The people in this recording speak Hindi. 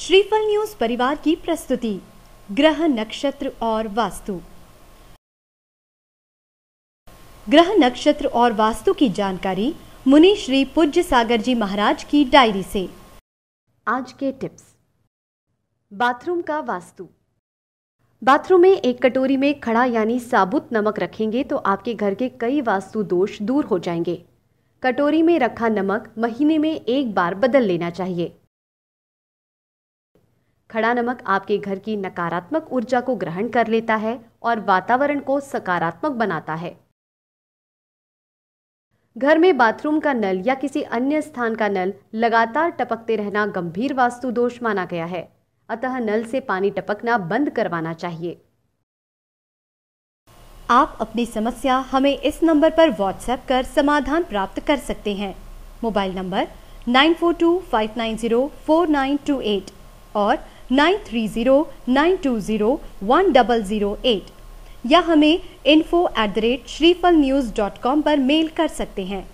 श्रीफल न्यूज परिवार की प्रस्तुति ग्रह नक्षत्र और वास्तु ग्रह नक्षत्र और वास्तु की जानकारी मुनि श्री पूज्य सागर जी महाराज की डायरी से आज के टिप्स बाथरूम का वास्तु बाथरूम में एक कटोरी में खड़ा यानी साबुत नमक रखेंगे तो आपके घर के कई वास्तु दोष दूर हो जाएंगे कटोरी में रखा नमक महीने में एक बार बदल लेना चाहिए खड़ा नमक आपके घर की नकारात्मक ऊर्जा को ग्रहण कर लेता है और वातावरण को सकारात्मक बनाता है घर में बाथरूम का नल या किसी अन्य स्थान का नल लगातार टपकते रहना गंभीर वास्तु दोष माना गया है अतः नल से पानी टपकना बंद करवाना चाहिए आप अपनी समस्या हमें इस नंबर पर व्हाट्सएप कर समाधान प्राप्त कर सकते हैं mobile number nine four two five nine zero four nine two eight और nine three zero nine two zero one double zero eight या हमें info at the rate Shriphal news dot com पर मेल कर सकते हैं